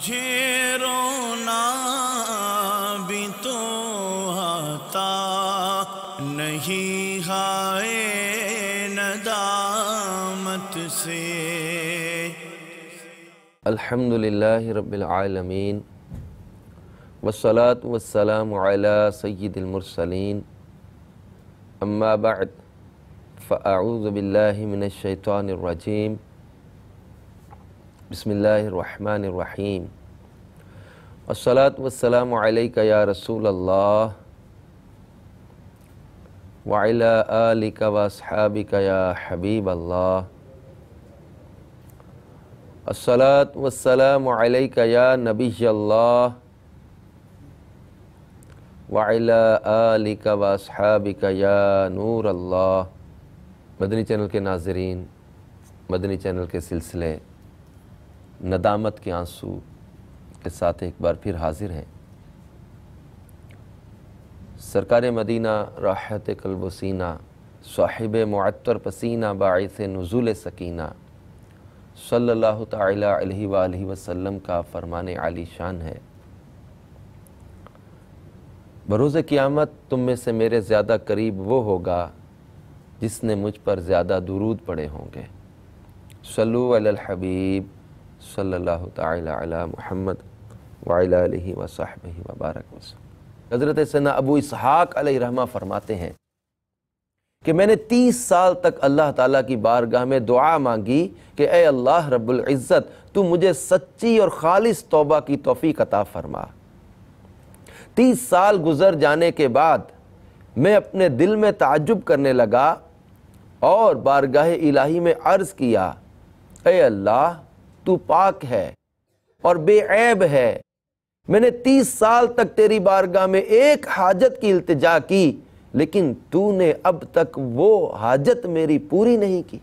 मुझे रोना भी तो आता नहीं हाय नदामत से अल्हम्दुलिल्लाह रब्बिल आलमीन वसलात वसलाम अला सय्यिदिल अम्मा बाद फ़ाऊज़ बिल्लाहि मिनश शैतानिर रजीम बसमीम असलात वसलाम या रसूल अल्लाह वाला आलिका या हबीब अल्लाह असलात वसलाम या नबी अल्लाह वाला या नूर अल्लाह मदनी चैनल के नाजरीन मदनी चैनल के सिलसिले नदामत के आंसू के साथ एक बार फिर हाजिर हैं सरकार मदीना राहत कल्ब साहिब मअतर पसीना बायस नज़ुल सकीना सल्ला अलैहि वसल्लम का फरमान आली शान है बरोज़ क़ियामत तुम में से मेरे ज़्यादा करीब वो होगा जिसने मुझ पर ज़्यादा दुरूद पड़े होंगे सलू अल हबीब सल्ला तहमद वाली वसाहब वबारक हज़रत सना अबू इसहाक रहमा फ़रमाते हैं कि मैंने तीस साल तक अल्लाह ताला की बारगाह में दुआ मांगी कि ए अल्लाह रब्बुल इज़्ज़त तू मुझे सच्ची और ख़ालिस तौबा की तोफ़ी कता फरमा तीस साल गुज़र जाने के बाद मैं अपने दिल में ताजुब करने लगा और बारगाह इलाही में अर्ज़ किया ए अल्लाह तू पाक है और बेऐब है मैंने तीस साल तक तेरी बारगाह में एक हाजत की इल्तजा की लेकिन तूने अब तक वो हाजत मेरी पूरी नहीं की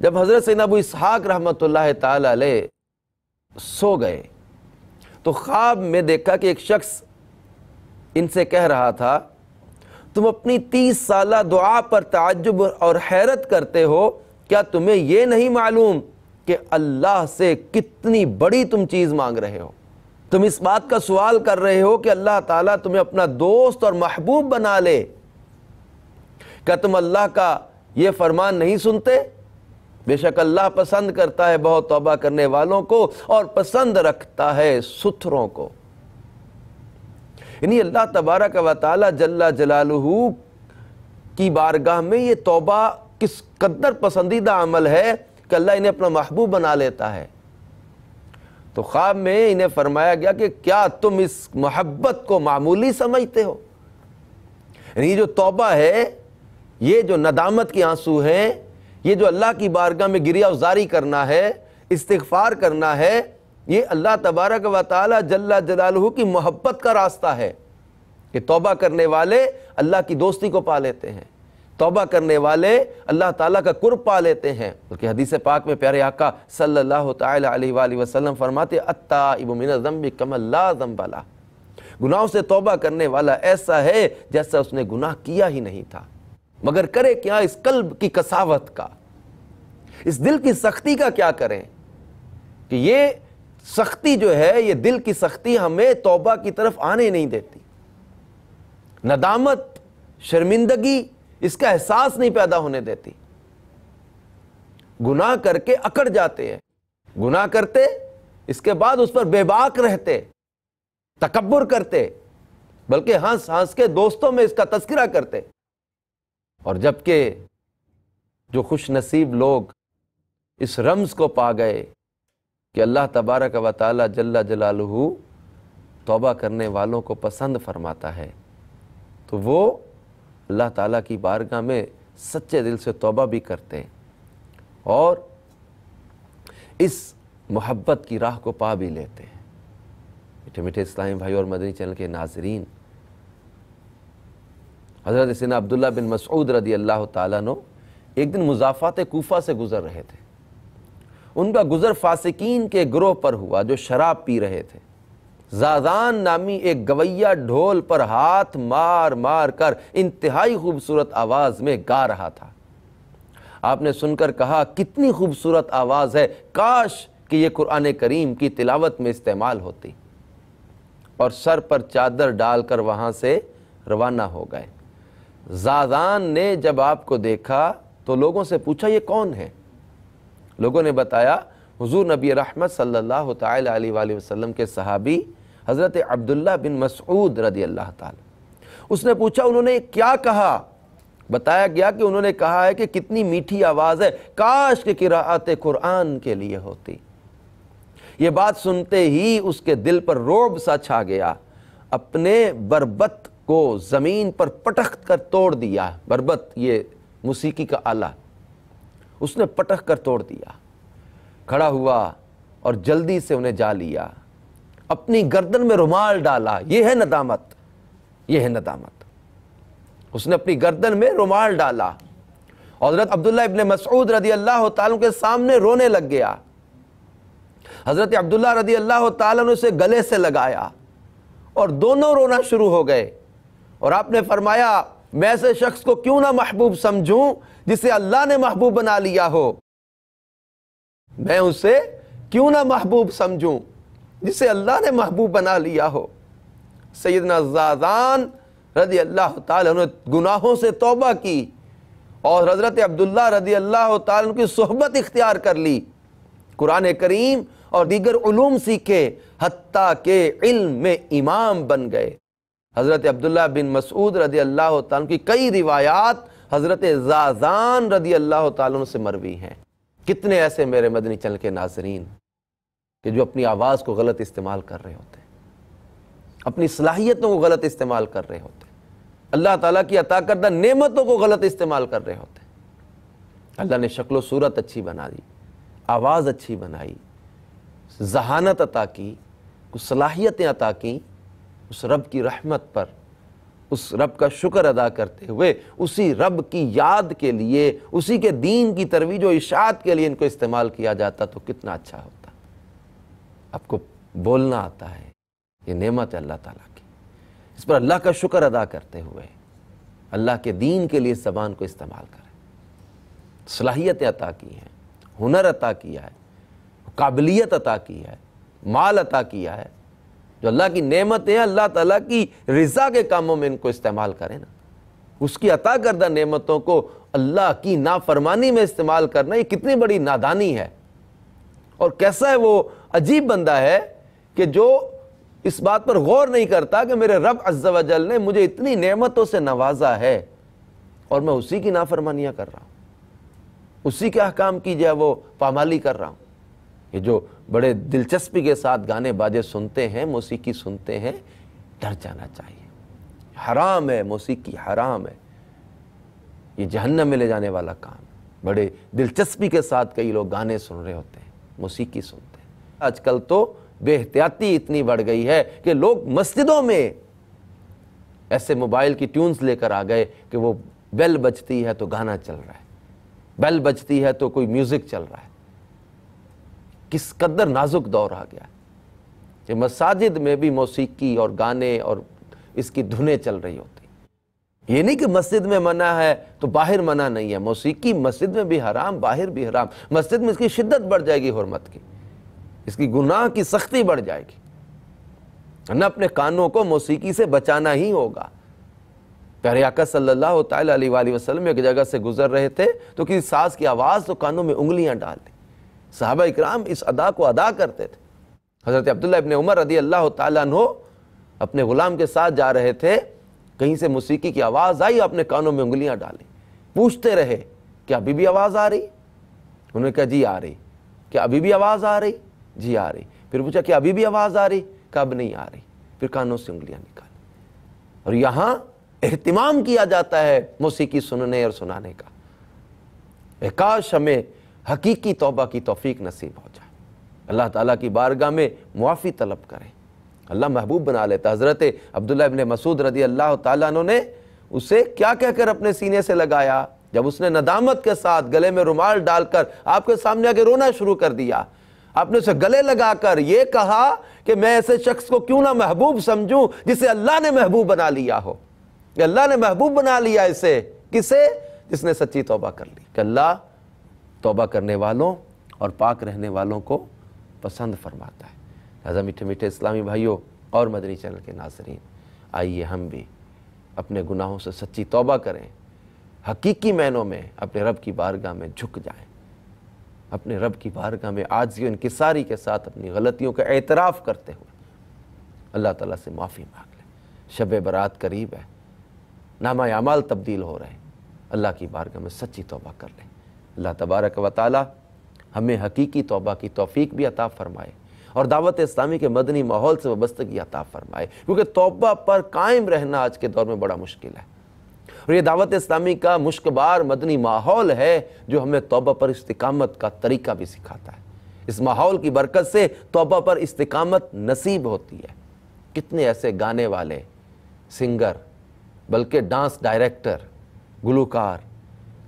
जब हज़रत से अबू इसहाक रहमत ताले सो गए तो ख्वाब में देखा कि एक शख्स इनसे कह रहा था तुम अपनी तीस साल दुआ पर ताजुब और हैरत करते हो क्या तुम्हें यह नहीं मालूम कि अल्लाह से कितनी बड़ी तुम चीज़ मांग रहे हो तुम इस बात का सवाल कर रहे हो कि अल्लाह ताला तुम्हें अपना दोस्त और महबूब बना ले क्या तुम अल्लाह का ये फरमान नहीं सुनते बेशक अल्लाह पसंद करता है बहुत तौबा करने वालों को और पसंद रखता है सुथरों को यानी अल्लाह तबारक व ताली जल्ला जलालहू की बारगाह में ये तौबा किस कदर पसंदीदा अमल है कि अल्लाह इन्हें अपना महबूब बना लेता है तो ख्वाब में इन्हें फरमाया गया कि क्या तुम इस मोहब्बत को मामूली समझते हो यानी जो तौबा है ये जो नदामत के आंसू हैं ये जो अल्लाह की बारगाह में गिरिया उजारी करना है इस्तफ़ार करना है ये अल्लाह तबारक व ताली जल्ला जलालहू की मोहब्बत का रास्ता है कि तौबा करने वाले अल्लाह की दोस्ती को पा लेते हैं तोबा करने वाले अल्लाह ताला का कुर पा लेते हैं बल्कि हदीस पाक में प्यारे आका सल्लल्लाहु अलैहि वसल्लम फरमाते अत्ताइबमिनजम्बी कमल्ला जम्बला गुनाहों से तोबा करने वाला ऐसा है जैसा उसने गुनाह किया ही नहीं था मगर करे क्या इस कल्ब की कसावत का इस दिल की सख्ती का क्या करें कि ये सख्ती जो है ये दिल की सख्ती हमें तोबा की तरफ आने नहीं देती नदामत शर्मिंदगी इसका एहसास नहीं पैदा होने देती गुनाह करके अकड़ जाते हैं गुनाह करते इसके बाद उस पर बेबाक रहते तकबर करते बल्कि हंस हंस के दोस्तों में इसका तस्करा करते और जबकि जो खुश नसीब लोग इस रम्स को पा गए कि अल्लाह तबारक व ताली जल्ला जलालहू तौबा करने वालों को पसंद फरमाता है तो वो अल्लाह ताला की बारगाह में सच्चे दिल से तोबा भी करते हैं और इस मोहब्बत की राह को पा भी लेते हैं मीठे मीठे इस्लामी भाई और मदनी चैनल के नाजरीन हज़रत सिन्हा अब्दुल्ला बिन मसूद रदी अल्लाह तु एक दिन मुजाफात कोफा से गुज़र रहे थे उनका गुज़र फासिकीन के ग्रोह पर हुआ जो शराब पी रहे थे जादान नामी एक गवैया ढोल पर हाथ मार मार कर इंतहाई खूबसूरत आवाज़ में गा रहा था आपने सुनकर कहा कितनी खूबसूरत आवाज़ है काश कि यह कुरान करीम की तिलावत में इस्तेमाल होती और सर पर चादर डालकर वहां से रवाना हो गए जाजान ने जब आपको देखा तो लोगों से पूछा ये कौन है लोगों ने बताया हुजूर नबी रहमत सल्लल्लाहु अलैहि वसल्लम के सहाबी हज़रत अब्दुल्ला बिन मसऊद रदी अल्लाह उसने पूछा उन्होंने क्या कहा बताया गया कि उन्होंने कहा है कि कितनी मीठी आवाज़ है काश के किरात कुरान के लिए होती ये बात सुनते ही उसके दिल पर रोब सा छा गया अपने बरबत को ज़मीन पर पटख कर तोड़ दिया बरबत ये मौसीकी का आला उसने पटख कर तोड़ दिया खड़ा हुआ और जल्दी से उन्हें जा लिया अपनी गर्दन में रुमाल डाला यह है नदामत यह है नदामत उसने अपनी गर्दन में रुमाल डाला हज़रत अब्दुल्ला इबन मसऊद रदी अल्लाह तु के सामने रोने लग गया हज़रत अब्दुल्ला रदी अल्लाह तु ने उसे गले से लगाया और दोनों रोना शुरू हो गए और आपने फरमाया मैं ऐसे शख्स को क्यों ना महबूब समझूं जिसे अल्लाह ने महबूब बना लिया हो मैं उसे क्यों ना महबूब समझूं जिसे अल्लाह ने महबूब बना लिया हो सैदना जादान रदी अल्लाह तुने गुनाहों से तोबा की और हज़रत अब्दुल्ला रदी अल्लाह तुम की सहबत इख्तियार कर ली कुरान करीम और दीगर ूम सीखे हती के इल्म में इमाम बन गए हज़रत अब्दुल्ला बिन मसूद रदी अल्लाह तुम की कई रिवायात हज़रत जाजान रदी अल्लाह तुन से मरवी हैं कितने ऐसे मेरे मदनी चल के नाजरीन कि जो अपनी आवाज़ को गलत इस्तेमाल कर रहे होते हैं अपनी सलाहियतों को गलत इस्तेमाल कर रहे होते अल्लाह ताला की अता करदा नेमतों को गलत इस्तेमाल कर रहे होते अल्लाह ने शक्ल सूरत अच्छी बना दी आवाज़ अच्छी बनाई जहानत अता की कुछ सलाहियतें अता की उस रब की रहमत पर उस रब का शुक्र अदा करते हुए उसी रब की याद के लिए उसी के दीन की तरवीज व इशात के लिए इनको इस्तेमाल किया जाता तो कितना अच्छा होता आपको बोलना आता है ये नेमत है अल्लाह ताला की इस पर अल्लाह का शुक्र अदा करते हुए अल्लाह के दीन के लिए जबान को इस्तेमाल करें सलाहियतें अता की हैं हुनर अता किया है काबिलियत अता की है माल अता किया है जो अल्लाह की नेमत है अल्लाह ताला की रज़ा के कामों में इनको इस्तेमाल करें ना उसकी अता करदा नेमतों को अल्लाह की नाफरमानी में इस्तेमाल करना ये कितनी बड़ी नादानी है और कैसा है वो अजीब बंदा है कि जो इस बात पर गौर नहीं करता कि मेरे रब अजल ने मुझे इतनी नेमतों से नवाजा है और मैं उसी की नाफरमानियां कर रहा हूं उसी के अहकाम की जो है वो पामाली कर रहा हूं ये जो बड़े दिलचस्पी के साथ गाने बाजे सुनते हैं मौसीकी सुनते हैं डर जाना चाहिए हराम है मौसीकी हराम है ये जहन्नम में ले जाने वाला काम बड़े दिलचस्पी के साथ कई लोग गाने सुन रहे होते हैं मौसीकी सुनते आजकल तो बेहतियाती इतनी बढ़ गई है कि लोग मस्जिदों में ऐसे मोबाइल की ट्यून्स लेकर आ गए कि वो बेल बजती है तो गाना चल रहा है बेल बजती है तो कोई म्यूज़िक चल रहा है किस कदर नाजुक दौर आ गया कि मस्जिद में भी मौसीकी और गाने और इसकी धुनें चल रही होती ये नहीं कि मस्जिद में मना है तो बाहर मना नहीं है मौसीकी मस्जिद में भी हराम बाहर भी हराम मस्जिद में इसकी शिद्दत बढ़ जाएगी हरमत की इसकी गुनाह की सख्ती बढ़ जाएगी न अपने कानों को मौसीकी से बचाना ही होगा प्यारे आका सल्लल्लाहु अलैहि वसल्लम एक जगह से गुजर रहे थे तो किसी सास की आवाज़ तो कानों में उंगलियां डाल दी साहबा इकराम इस अदा को अदा करते थे हज़रत अब्दुल्ला इबन उमर रदी अल्लाह तु अपने ग़ुलाम के साथ जा रहे थे कहीं से मौसीकी की आवाज़ आई अपने कानों में उंगलियां डाली पूछते रहे क्या अभी भी आवाज़ आ रही उन्होंने कहा जी आ रही क्या अभी भी आवाज़ आ रही जी आ रही फिर पूछा कि अभी भी आवाज़ आ रही कब नहीं आ रही फिर कानों से उंगलियां निकाली और यहां एहतमाम किया जाता है मौसीकी सुनने और सुनाने का एकाश हमें हकीकी तोबा की तोफ़ीक नसीब हो जाए अल्लाह ताला की बारगाह में मुआफ़ी तलब करें अल्लाह महबूब बना लेता हज़रत अब्दुल्ला इबन मसूद रदी अल्लाह ताला ने उसे क्या कहकर अपने सीने से लगाया जब उसने नदामत के साथ गले में रुमाल डालकर आपके सामने आके रोना शुरू कर दिया आपने उसे गले लगाकर यह कहा कि मैं ऐसे शख्स को क्यों ना महबूब समझूं जिसे अल्लाह ने महबूब बना लिया हो अल्लाह ने महबूब बना लिया इसे किसे जिसने सच्ची तोबा कर ली कि अल्लाह तोबा करने वालों और पाक रहने वालों को पसंद फरमाता है लिहाजा मीठे मीठे इस्लामी भाइयों और मदनी चैनल के नाजरीन आइए हम भी अपने गुनाहों से सच्ची तोबा करें हकीकी मैनों में अपने रब की बारगाह में झुक जाएं अपने रब की बारगाह में आजियो इनकसारी के साथ अपनी गलतियों का एतराफ़ करते हुए अल्लाह ताला से माफ़ी मांग लें शब बरात करीब है नामा यामाल तब्दील हो रहे हैं अल्लाह की बारगाह में सच्ची तोबा कर लें अल्लाह तबारक व ताली हमें हकीकी तोबा की तोफ़ी भी अता फ़रमाए और दावत इस्लामी के मदनी माहौल से वबस्तगी अता फ़रमाए क्योंकि तोबा पर कायम रहना आज के दौर में बड़ा मुश्किल है और ये दावत इस्लामी का मुश्कबार मदनी माहौल है जो हमें तोबा पर इस्तकामत का तरीका भी सिखाता है इस माहौल की बरकत से तोबा पर इस्तकामत नसीब होती है कितने ऐसे गाने वाले सिंगर बल्कि डांस डायरेक्टर गुलकार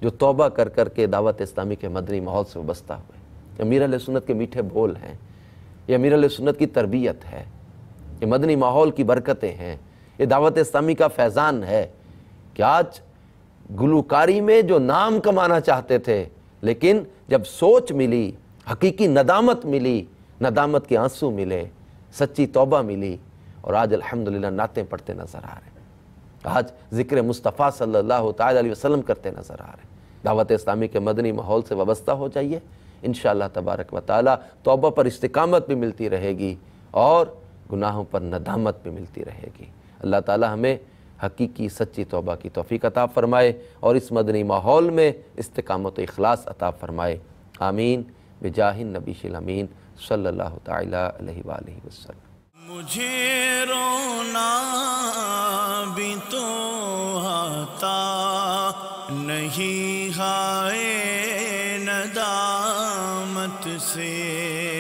जो तोबा कर कर के दावत इस्लामी के मदनी माहौल से वस्ता हुए अमीर सुनत के मीठे बोल हैं ये अमीर सुनत की तरबियत है ये मदनी माहौल की बरकतें हैं ये दावत इस्लामी का फैज़ान है कि आज गुलूकारी में जो नाम कमाना चाहते थे लेकिन जब सोच मिली हकीकी नदामत मिली नदामत के आंसू मिले सच्ची तौबा मिली और आज अल्हम्दुलिल्लाह नाते पढ़ते नज़र आ रहे हैं आज ज़िक्र मुस्तफ़ा सल्लल्लाहु अलैहि वसल्लम करते नज़र आ रहे हैं दावत इस्लामी के मदनी माहौल से वाबस्ता हो जाइए इन तबारक व ताली तौबा पर इस्तकामत भी मिलती रहेगी और गुनाहों पर नदामत भी मिलती रहेगी अल्लाह ताली हमें हकीकी सच्ची तोबा की तोफ़ी अता फ़रमाए और इस मदनी माहौल में इस्तकामत अखलास अता फ़रमाए आमीन बिजाहिन नबी शमीन सल्ला तसलम मुझे रोना भी तो आता नहीं हाय नदामत से